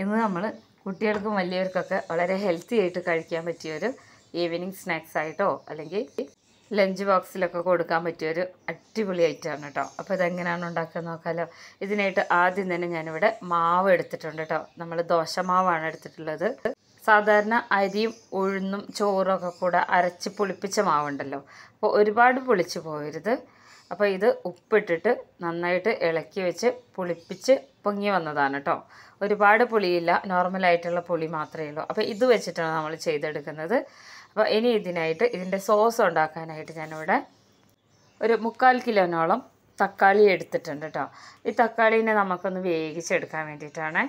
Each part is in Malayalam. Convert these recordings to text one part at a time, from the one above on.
ഇന്ന് നമ്മൾ കുട്ടികൾക്കും വലിയവർക്കൊക്കെ വളരെ ഹെൽത്തി ആയിട്ട് കഴിക്കാൻ പറ്റിയൊരു ഈവനിങ് സ്നാക്സ് ആയിട്ടോ അല്ലെങ്കിൽ ലഞ്ച് ബോക്സിലൊക്കെ കൊടുക്കാൻ പറ്റിയൊരു അടിപൊളി ഐറ്റമാണ് കേട്ടോ അപ്പോൾ ഇതെങ്ങനെയാണ് ഉണ്ടാക്കുക നോക്കാമല്ലോ ഇതിനായിട്ട് ആദ്യം തന്നെ ഞാനിവിടെ മാവ് എടുത്തിട്ടുണ്ട് കേട്ടോ നമ്മൾ ദോശ മാവാണ് എടുത്തിട്ടുള്ളത് സാധാരണ അരിയും ഉഴുന്നും ചോറും ഒക്കെ കൂടെ അരച്ച് പുളിപ്പിച്ച മാവുണ്ടല്ലോ അപ്പോൾ ഒരുപാട് പുളിച്ച് പോകരുത് അപ്പോൾ ഇത് ഉപ്പിട്ടിട്ട് നന്നായിട്ട് ഇളക്കി വെച്ച് പുളിപ്പിച്ച് പൊങ്ങി വന്നതാണ് കേട്ടോ ഒരുപാട് പുളിയില്ല നോർമലായിട്ടുള്ള പുളി മാത്രമേ ഉള്ളൂ അപ്പോൾ ഇത് വെച്ചിട്ടാണ് നമ്മൾ ചെയ്തെടുക്കുന്നത് അപ്പോൾ ഇനി ഇതിനായിട്ട് ഇതിൻ്റെ സോസ് ഉണ്ടാക്കാനായിട്ട് ഞാനിവിടെ ഒരു മുക്കാൽ കിലോനോളം തക്കാളി എടുത്തിട്ടുണ്ട് കേട്ടോ ഈ തക്കാളീനെ നമുക്കൊന്ന് വേവിച്ചെടുക്കാൻ വേണ്ടിയിട്ടാണ്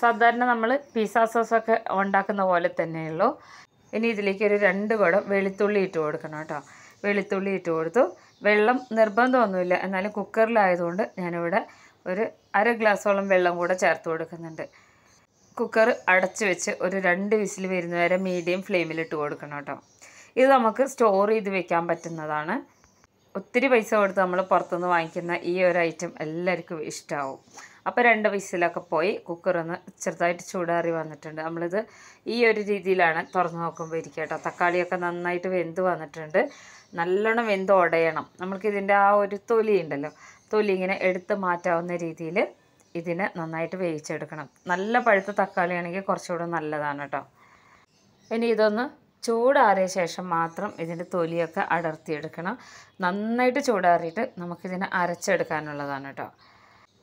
സാധാരണ നമ്മൾ പിസ സോസൊക്കെ ഉണ്ടാക്കുന്ന പോലെ തന്നെയുള്ളൂ ഇനി ഇതിലേക്ക് ഒരു രണ്ട് കുടം വെളുത്തുള്ളി ഇട്ട് കൊടുക്കണം കേട്ടോ വെളുത്തുള്ളി ഇട്ട് കൊടുത്തു വെള്ളം നിർബന്ധമൊന്നുമില്ല എന്നാലും കുക്കറിലായതുകൊണ്ട് ഞാനിവിടെ ഒരു അര ഗ്ലാസോളം വെള്ളം കൂടെ ചേർത്ത് കൊടുക്കുന്നുണ്ട് കുക്കർ അടച്ചു വെച്ച് ഒരു രണ്ട് വിസിൽ വരുന്നവരെ മീഡിയം ഫ്ലെയിമിലിട്ട് കൊടുക്കണം കേട്ടോ ഇത് നമുക്ക് സ്റ്റോർ ചെയ്ത് വെക്കാൻ പറ്റുന്നതാണ് ഒത്തിരി പൈസ കൊടുത്ത് നമ്മൾ പുറത്തുനിന്ന് വാങ്ങിക്കുന്ന ഈ ഒരു ഐറ്റം എല്ലാവർക്കും ഇഷ്ടമാവും അപ്പോൾ രണ്ട് വിസിലൊക്കെ പോയി കുക്കറൊന്ന് ചെറുതായിട്ട് ചൂടാറി വന്നിട്ടുണ്ട് നമ്മളിത് ഈ ഒരു രീതിയിലാണ് തുറന്ന് നോക്കുമ്പോൾ ഇരിക്കുക കേട്ടോ തക്കാളിയൊക്കെ നന്നായിട്ട് വെന്ത് വന്നിട്ടുണ്ട് നല്ലോണം വെന്ത് ഉടയണം നമ്മൾക്കിതിൻ്റെ ആ ഒരു തൊലി ഉണ്ടല്ലോ തൊലി ഇങ്ങനെ എടുത്ത് മാറ്റാവുന്ന രീതിയിൽ ഇതിനെ നന്നായിട്ട് വേവിച്ചെടുക്കണം നല്ല പഴുത്ത തക്കാളിയാണെങ്കിൽ കുറച്ചുകൂടെ നല്ലതാണ് കേട്ടോ ഇനി ഇതൊന്ന് ചൂടാറിയ ശേഷം മാത്രം ഇതിൻ്റെ തൊലിയൊക്കെ അടർത്തിയെടുക്കണം നന്നായിട്ട് ചൂടാറിയിട്ട് നമുക്കിതിനെ അരച്ചെടുക്കാനുള്ളതാണ് കേട്ടോ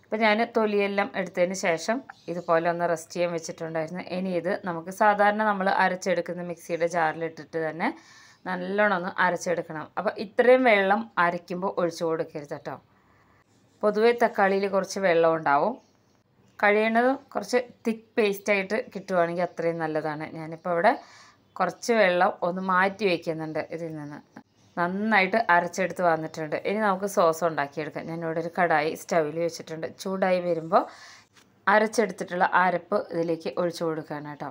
അപ്പോൾ ഞാൻ തൊലിയെല്ലാം എടുത്തതിന് ശേഷം ഇതുപോലെ ഒന്ന് റെസ്റ്റ് ചെയ്യാൻ വെച്ചിട്ടുണ്ടായിരുന്നു ഇനി ഇത് നമുക്ക് സാധാരണ നമ്മൾ അരച്ചെടുക്കുന്ന മിക്സിയുടെ ജാറിലിട്ടിട്ട് തന്നെ നല്ലോണം ഒന്ന് അരച്ചെടുക്കണം അപ്പോൾ ഇത്രയും വെള്ളം അരയ്ക്കുമ്പോൾ ഒഴിച്ചു കൊടുക്കരുത് കേട്ടോ പൊതുവേ തക്കാളിയിൽ കുറച്ച് വെള്ളം ഉണ്ടാവും കഴിയണത് കുറച്ച് തിക്ക് പേസ്റ്റായിട്ട് കിട്ടുവാണെങ്കിൽ അത്രയും നല്ലതാണ് ഞാനിപ്പോൾ ഇവിടെ കുറച്ച് വെള്ളം ഒന്ന് മാറ്റി വയ്ക്കുന്നുണ്ട് ഇതിൽ നിന്ന് നന്നായിട്ട് അരച്ചെടുത്ത് വന്നിട്ടുണ്ട് ഇനി നമുക്ക് സോസ് ഉണ്ടാക്കിയെടുക്കാം ഞാനിവിടെ ഒരു കടായി സ്റ്റൗവിൽ വെച്ചിട്ടുണ്ട് ചൂടായി വരുമ്പോൾ അരച്ചെടുത്തിട്ടുള്ള അരപ്പ് ഇതിലേക്ക് ഒഴിച്ചു കൊടുക്കുകയാണ് കേട്ടോ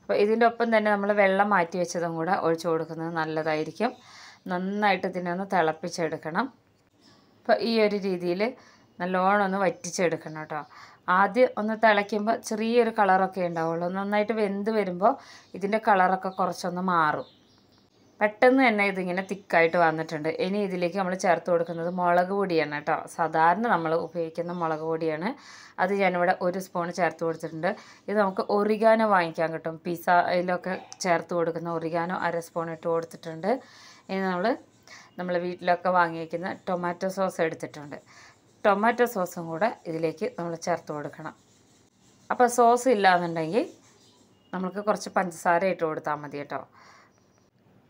അപ്പോൾ ഇതിൻ്റെ ഒപ്പം തന്നെ നമ്മൾ വെള്ളം മാറ്റി വെച്ചതും കൂടെ ഒഴിച്ചു കൊടുക്കുന്നത് നല്ലതായിരിക്കും നന്നായിട്ട് ഇതിനെ ഒന്ന് തിളപ്പിച്ചെടുക്കണം അപ്പോൾ ഈ ഒരു രീതിയിൽ നല്ലോണം ഒന്ന് വറ്റിച്ചെടുക്കണം കേട്ടോ ആദ്യം ഒന്ന് തിളയ്ക്കുമ്പോൾ ചെറിയൊരു കളറൊക്കെ ഉണ്ടാവുള്ളൂ നന്നായിട്ട് വെന്ത് വരുമ്പോൾ ഇതിൻ്റെ കളറൊക്കെ കുറച്ചൊന്ന് മാറും പെട്ടെന്ന് തന്നെ ഇതിങ്ങനെ തിക്കായിട്ട് വന്നിട്ടുണ്ട് ഇനി ഇതിലേക്ക് നമ്മൾ ചേർത്ത് കൊടുക്കുന്നത് മുളക് പൊടിയാണ് കേട്ടോ സാധാരണ നമ്മൾ ഉപയോഗിക്കുന്ന മുളക് പൊടിയാണ് അത് ഞാനിവിടെ ഒരു സ്പൂൺ ചേർത്ത് കൊടുത്തിട്ടുണ്ട് ഇത് നമുക്ക് ഒറിഗാന വാങ്ങിക്കാൻ കിട്ടും പിസയിലൊക്കെ ചേർത്ത് കൊടുക്കുന്ന ഒറിഗാനോ അര സ്പൂൺ ഇട്ട് കൊടുത്തിട്ടുണ്ട് ഇനി നമ്മൾ നമ്മളെ വീട്ടിലൊക്കെ വാങ്ങിയിരിക്കുന്ന ടൊമാറ്റോ സോസ് എടുത്തിട്ടുണ്ട് ടൊമാറ്റോ സോസും കൂടെ ഇതിലേക്ക് നമ്മൾ ചേർത്ത് കൊടുക്കണം അപ്പോൾ സോസ് ഇല്ലാന്നുണ്ടെങ്കിൽ നമുക്ക് കുറച്ച് പഞ്ചസാര ഇട്ട് കൊടുത്താൽ മതി കേട്ടോ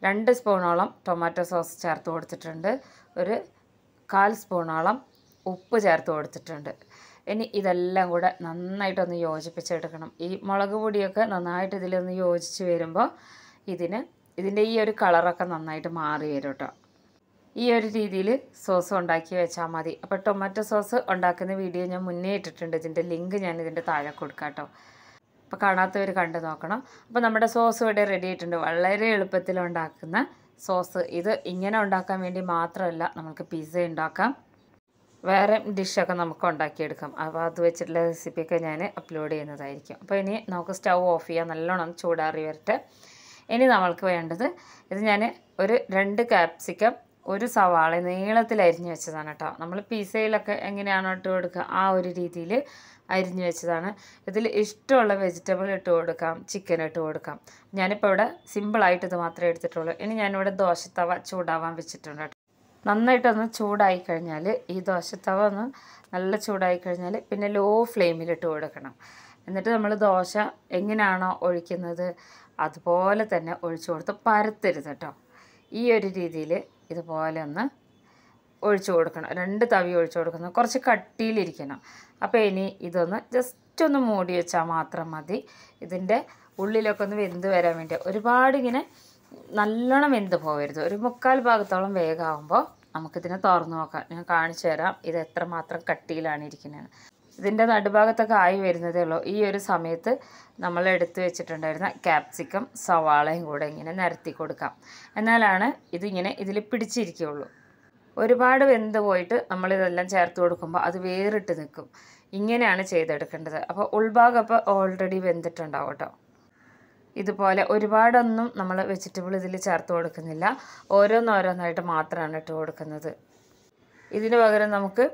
രണ്ട് സ്പൂണോളം ടൊമാറ്റോ സോസ് ചേർത്ത് കൊടുത്തിട്ടുണ്ട് ഒരു കാൽ സ്പൂണോളം ഉപ്പ് ചേർത്ത് കൊടുത്തിട്ടുണ്ട് ഇനി ഇതെല്ലാം കൂടെ നന്നായിട്ടൊന്ന് യോജിപ്പിച്ചെടുക്കണം ഈ മുളക് പൊടിയൊക്കെ നന്നായിട്ട് ഇതിലൊന്ന് യോജിച്ച് വരുമ്പോൾ ഇതിന് ഇതിൻ്റെ ഈ ഒരു കളറൊക്കെ നന്നായിട്ട് മാറി വരും കേട്ടോ ഈ ഒരു രീതിയിൽ സോസ് ഉണ്ടാക്കി വെച്ചാൽ മതി അപ്പോൾ ടൊമാറ്റോ സോസ് ഉണ്ടാക്കുന്ന വീഡിയോ ഞാൻ മുന്നേ ഇട്ടിട്ടുണ്ട് ഇതിൻ്റെ ലിങ്ക് ഞാൻ ഇതിൻ്റെ താഴെ കൊടുക്കാം കേട്ടോ അപ്പോൾ കാണാത്തവർ കണ്ടു നോക്കണം അപ്പോൾ നമ്മുടെ സോസ് ഇവിടെ റെഡി ആയിട്ടുണ്ട് വളരെ എളുപ്പത്തിൽ ഉണ്ടാക്കുന്ന സോസ് ഇത് ഇങ്ങനെ ഉണ്ടാക്കാൻ വേണ്ടി മാത്രമല്ല നമുക്ക് പിസ്സ ഉണ്ടാക്കാം വേറെ ഡിഷൊക്കെ നമുക്ക് ഉണ്ടാക്കിയെടുക്കാം അപ്പോൾ അത് വെച്ചിട്ടുള്ള റെസിപ്പിയൊക്കെ ഞാൻ അപ്ലോഡ് ചെയ്യുന്നതായിരിക്കും അപ്പോൾ ഇനി നമുക്ക് സ്റ്റൗ ഓഫ് ചെയ്യാം നല്ലോണം ചൂടാറി വരട്ടെ ഇനി നമ്മൾക്ക് വേണ്ടത് ഇത് ഞാൻ ഒരു രണ്ട് ക്യാപ്സിക്കം ഒരു സവാള നീളത്തിൽ അരിഞ്ഞു വെച്ചതാണ് കേട്ടോ നമ്മൾ പിസയിലൊക്കെ എങ്ങനെയാണോ ഇട്ട് കൊടുക്കുക ആ ഒരു രീതിയിൽ അരിഞ്ഞു വെച്ചതാണ് ഇതിൽ ഇഷ്ടമുള്ള വെജിറ്റബിൾ ഇട്ട് കൊടുക്കാം ചിക്കൻ ഇട്ട് കൊടുക്കാം ഞാനിപ്പോൾ ഇവിടെ സിമ്പിളായിട്ട് ഇത് മാത്രമേ എടുത്തിട്ടുള്ളൂ ഇനി ഞാനിവിടെ ദോശത്തവ ചൂടാവാൻ വെച്ചിട്ടുണ്ട് നന്നായിട്ടൊന്ന് ചൂടായി കഴിഞ്ഞാൽ ഈ ദോശത്തവ ഒന്ന് നല്ല ചൂടായി കഴിഞ്ഞാൽ പിന്നെ ലോ ഫ്ലെയിമിലിട്ട് കൊടുക്കണം എന്നിട്ട് നമ്മൾ ദോശ എങ്ങനെയാണോ ഒഴിക്കുന്നത് അതുപോലെ തന്നെ ഒഴിച്ചു കൊടുത്ത് പരത്തരുത് കേട്ടോ ഈ ഒരു രീതിയിൽ ഇതുപോലെ ഒന്ന് ഒഴിച്ചു കൊടുക്കണം രണ്ട് തവി ഒഴിച്ചു കൊടുക്കണം കുറച്ച് കട്ടിയിലിരിക്കണം അപ്പോൾ ഇനി ഇതൊന്ന് ജസ്റ്റ് ഒന്ന് മൂടി വെച്ചാൽ മാത്രം മതി ഇതിൻ്റെ ഉള്ളിലൊക്കെ ഒന്ന് വെന്ത് വരാൻ വേണ്ടി ഒരുപാട് ഇങ്ങനെ നല്ലോണം വെന്ത് പോകരുത് ഒരു മുക്കാൽ ഭാഗത്തോളം വേഗമാകുമ്പോൾ നമുക്കിതിനെ തുറന്ന് നോക്കാം ഞാൻ കാണിച്ചു തരാം ഇത് എത്രമാത്രം കട്ടിയിലാണ് ഇരിക്കുന്നത് ഇതിൻ്റെ നടുഭാഗത്തൊക്കെ ആയി വരുന്നതേ ഉള്ളൂ ഈ ഒരു സമയത്ത് നമ്മൾ എടുത്തു വെച്ചിട്ടുണ്ടായിരുന്ന ക്യാപ്സിക്കം സവാളയും കൂടെ ഇങ്ങനെ നിരത്തി കൊടുക്കാം എന്നാലാണ് ഇതിങ്ങനെ ഇതിൽ പിടിച്ചിരിക്കുകയുള്ളൂ ഒരുപാട് വെന്ത് പോയിട്ട് നമ്മളിതെല്ലാം ചേർത്ത് കൊടുക്കുമ്പോൾ അത് വേറിട്ട് നിൽക്കും ഇങ്ങനെയാണ് ചെയ്തെടുക്കേണ്ടത് അപ്പോൾ ഉൾഭാഗം അപ്പോൾ ഓൾറെഡി വെന്തിട്ടുണ്ടാവും കേട്ടോ ഇതുപോലെ ഒരുപാടൊന്നും നമ്മൾ വെജിറ്റബിൾ ഇതിൽ ചേർത്ത് കൊടുക്കുന്നില്ല ഓരോന്നോരോന്നായിട്ട് മാത്രമാണ് ഇട്ട് കൊടുക്കുന്നത് ഇതിന് പകരം നമുക്ക്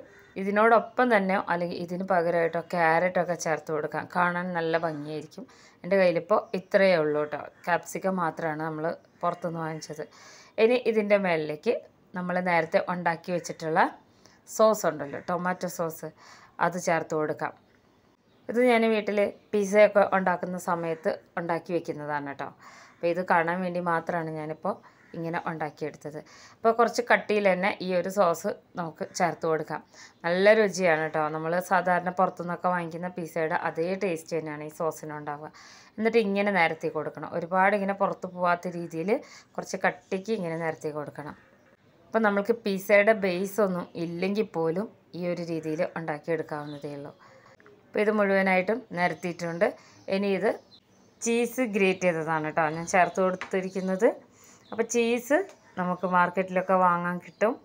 ഇതിനോടൊപ്പം തന്നെ അല്ലെങ്കിൽ ഇതിന് പകരമായിട്ടോ ക്യാരറ്റൊക്കെ ചേർത്ത് കൊടുക്കാം കാണാൻ നല്ല ഭംഗിയായിരിക്കും എൻ്റെ കയ്യിലിപ്പോൾ ഇത്രയേ ഉള്ളൂ കേട്ടോ ക്യാപ്സിക്കം മാത്രമാണ് നമ്മൾ പുറത്തുനിന്ന് വാങ്ങിച്ചത് ഇനി ഇതിൻ്റെ മേലിലേക്ക് നമ്മൾ നേരത്തെ ഉണ്ടാക്കി വെച്ചിട്ടുള്ള സോസ് ഉണ്ടല്ലോ ടൊമാറ്റോ സോസ് അത് ചേർത്ത് കൊടുക്കാം ഇത് ഞാൻ വീട്ടിൽ പിസയൊക്കെ ഉണ്ടാക്കുന്ന സമയത്ത് ഉണ്ടാക്കി വെക്കുന്നതാണ് കേട്ടോ അപ്പോൾ ഇത് കാണാൻ വേണ്ടി മാത്രമാണ് ഞാനിപ്പോൾ ഇങ്ങനെ ഉണ്ടാക്കിയെടുത്തത് അപ്പോൾ കുറച്ച് കട്ടിയിൽ തന്നെ ഈ ഒരു സോസ് നമുക്ക് ചേർത്ത് കൊടുക്കാം നല്ല രുചിയാണ് കേട്ടോ നമ്മൾ സാധാരണ പുറത്തുനിന്നൊക്കെ വാങ്ങിക്കുന്ന പിസയുടെ അതേ ടേസ്റ്റ് തന്നെയാണ് ഈ സോസിനുണ്ടാവുക എന്നിട്ട് ഇങ്ങനെ നിരത്തി കൊടുക്കണം ഒരുപാട് ഇങ്ങനെ പുറത്ത് പോവാത്ത രീതിയിൽ കുറച്ച് കട്ടിക്ക് ഇങ്ങനെ നിരത്തി കൊടുക്കണം അപ്പോൾ നമ്മൾക്ക് പിസയുടെ ബേസ് ഒന്നും ഇല്ലെങ്കിൽ പോലും ഈ ഒരു രീതിയിൽ ഉണ്ടാക്കിയെടുക്കാവുന്നതേ ഉള്ളൂ അപ്പോൾ ഇത് മുഴുവനായിട്ടും നിരത്തിയിട്ടുണ്ട് ഇനി ഇത് ചീസ് ഗ്രേറ്റ് ചെയ്തതാണ് കേട്ടോ ഞാൻ ചേർത്ത് കൊടുത്തിരിക്കുന്നത് അപ്പോൾ ചീസ് നമുക്ക് മാർക്കറ്റിലൊക്കെ വാങ്ങാൻ കിട്ടും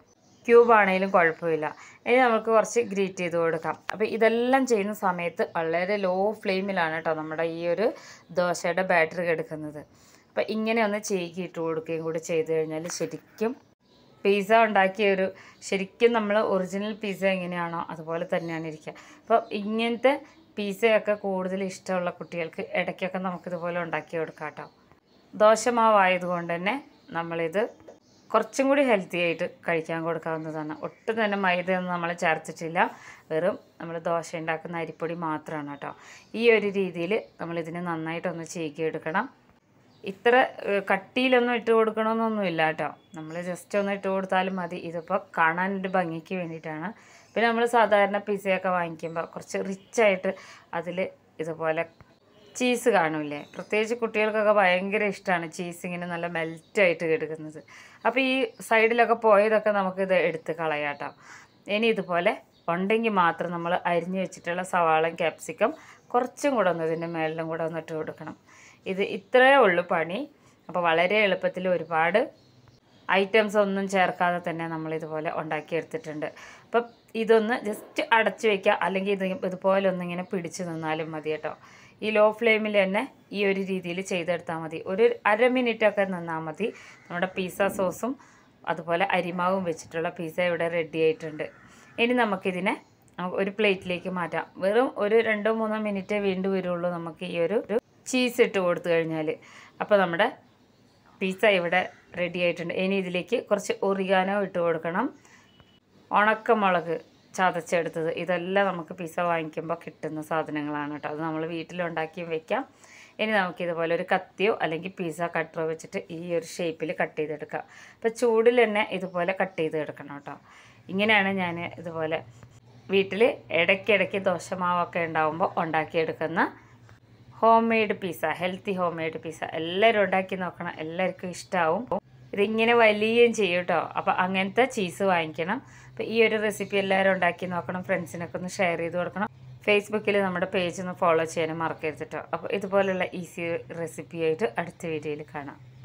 ക്യൂബ് ആണെങ്കിലും കുഴപ്പമില്ല ഇനി നമുക്ക് കുറച്ച് ഗ്രീറ്റ് ചെയ്ത് കൊടുക്കാം അപ്പോൾ ഇതെല്ലാം ചെയ്യുന്ന സമയത്ത് വളരെ ലോ ഫ്ലെയിമിലാണ് കേട്ടോ നമ്മുടെ ഈ ഒരു ദോശയുടെ ബാറ്ററി എടുക്കുന്നത് അപ്പോൾ ഇങ്ങനെ ഒന്ന് ചേക്കിയിട്ട് കൊടുക്കുകയും കൂടി ചെയ്ത് കഴിഞ്ഞാൽ ശരിക്കും പിസ്സ ഉണ്ടാക്കിയ ഒരു ശരിക്കും നമ്മൾ ഒറിജിനൽ പിസ്സ എങ്ങനെയാണോ അതുപോലെ തന്നെയാണ് ഇരിക്കുക അപ്പോൾ ഇങ്ങനത്തെ പിസ്സയൊക്കെ കൂടുതൽ ഇഷ്ടമുള്ള കുട്ടികൾക്ക് ഇടയ്ക്കൊക്കെ നമുക്കിതുപോലെ ഉണ്ടാക്കി കൊടുക്കാം കേട്ടോ കൊണ്ട് തന്നെ നമ്മളിത് കുറച്ചും കൂടി ഹെൽത്തി ആയിട്ട് കഴിക്കാൻ കൊടുക്കാവുന്നതാണ് ഒട്ടും തന്നെ മൈദയൊന്നും നമ്മൾ ചേർത്തിട്ടില്ല വെറും നമ്മൾ ദോശ ഉണ്ടാക്കുന്ന അരിപ്പൊടി മാത്രമാണ് കേട്ടോ ഈ ഒരു രീതിയിൽ നമ്മളിതിനെ നന്നായിട്ടൊന്ന് ചെയ്യിക്കുക എടുക്കണം ഇത്ര കട്ടിയിലൊന്നും ഇട്ട് കൊടുക്കണമെന്നൊന്നുമില്ല കേട്ടോ നമ്മൾ ജസ്റ്റ് ഒന്ന് ഇട്ട് കൊടുത്താലും മതി ഇതിപ്പോൾ കാണാൻ ഒരു ഭംഗിക്ക് വേണ്ടിയിട്ടാണ് പിന്നെ നമ്മൾ സാധാരണ പിസയൊക്കെ വാങ്ങിക്കുമ്പോൾ കുറച്ച് റിച്ചായിട്ട് അതിൽ ഇതുപോലെ ചീസ് കാണില്ലേ പ്രത്യേകിച്ച് കുട്ടികൾക്കൊക്കെ ഭയങ്കര ഇഷ്ടമാണ് ചീസ് ഇങ്ങനെ നല്ല മെൽറ്റായിട്ട് കിടക്കുന്നത് അപ്പോൾ ഈ സൈഡിലൊക്കെ പോയതൊക്കെ നമുക്കിത് എടുത്ത് കളയാട്ടോ ഇനി ഇതുപോലെ ഉണ്ടെങ്കിൽ മാത്രം നമ്മൾ അരിഞ്ഞു വെച്ചിട്ടുള്ള സവാളയും ക്യാപ്സിക്കം കുറച്ചും കൂടെ ഒന്ന് ഇതിൻ്റെ മേളിലും കൂടെ ഒന്ന് ഇട്ട് കൊടുക്കണം ഇത് ഇത്രയേ ഉള്ളൂ പണി അപ്പോൾ വളരെ എളുപ്പത്തിൽ ഒരുപാട് ഐറ്റംസ് ഒന്നും ചേർക്കാതെ തന്നെ നമ്മൾ ഇതുപോലെ ഉണ്ടാക്കിയെടുത്തിട്ടുണ്ട് അപ്പം ഇതൊന്ന് ജസ്റ്റ് അടച്ചു വയ്ക്കുക അല്ലെങ്കിൽ ഇത് ഇതുപോലെ ഒന്നിങ്ങനെ പിടിച്ചു നിന്നാലും മതി കേട്ടോ ഈ ലോ ഫ്ലെയിമിൽ തന്നെ ഈ ഒരു രീതിയിൽ ചെയ്തെടുത്താൽ മതി ഒരു അര മിനിറ്റൊക്കെ നിന്നാൽ മതി നമ്മുടെ പീസ സോസും അതുപോലെ അരിമാവും വെച്ചിട്ടുള്ള പീസ ഇവിടെ റെഡി ആയിട്ടുണ്ട് ഇനി നമുക്കിതിനെ ഒരു പ്ലേറ്റിലേക്ക് മാറ്റാം വെറും ഒരു രണ്ടോ മൂന്നോ മിനിറ്റേ വീണ്ടും വരുള്ളൂ നമുക്ക് ഈ ഒരു ചീസ് ഇട്ട് കൊടുത്തു കഴിഞ്ഞാൽ അപ്പോൾ നമ്മുടെ പിസ്സ ഇവിടെ റെഡി ആയിട്ടുണ്ട് ഇനി ഇതിലേക്ക് കുറച്ച് ഒറിഗാനോ ഇട്ട് കൊടുക്കണം ഉണക്കമുളക് ചതച്ചെടുത്തത് ഇതെല്ലാം നമുക്ക് പിസ്സ വാങ്ങിക്കുമ്പോൾ കിട്ടുന്ന സാധനങ്ങളാണ് കേട്ടോ അത് നമ്മൾ വീട്ടിലുണ്ടാക്കിയും വെക്കാം ഇനി നമുക്കിതുപോലെ ഒരു കത്തിയോ അല്ലെങ്കിൽ പിസ്സ കട്ടറോ വെച്ചിട്ട് ഈ ഒരു ഷേപ്പിൽ കട്ട് ചെയ്തെടുക്കാം അപ്പോൾ ചൂടിൽ തന്നെ ഇതുപോലെ കട്ട് ചെയ്തെടുക്കണം കേട്ടോ ഇങ്ങനെയാണ് ഞാൻ ഇതുപോലെ വീട്ടിൽ ഇടയ്ക്കിടയ്ക്ക് ദോശമാവൊക്കെ ഉണ്ടാകുമ്പോൾ ഉണ്ടാക്കിയെടുക്കുന്ന home made pizza healthy home made pizza എല്ലാവരും ഉണ്ടാക്കി നോക്കണം എല്ലാവർക്കും ഇഷ്ടമാവും ഇതിങ്ങനെ വലിയും ചെയ്യും കേട്ടോ അപ്പോൾ അങ്ങനത്തെ ചീസ് വാങ്ങിക്കണം അപ്പോൾ ഈ ഒരു റെസിപ്പി എല്ലാവരും ഉണ്ടാക്കി നോക്കണം ഫ്രണ്ട്സിനൊക്കെ ഒന്ന് ഷെയർ ചെയ്ത് കൊടുക്കണം ഫേസ്ബുക്കിൽ നമ്മുടെ പേജ് ഒന്ന് ഫോളോ ചെയ്യാനും മറക്കരുത് കേട്ടോ അപ്പോൾ ഇതുപോലുള്ള ഈസി റെസിപ്പിയായിട്ട് അടുത്ത വീഡിയോയിൽ കാണാം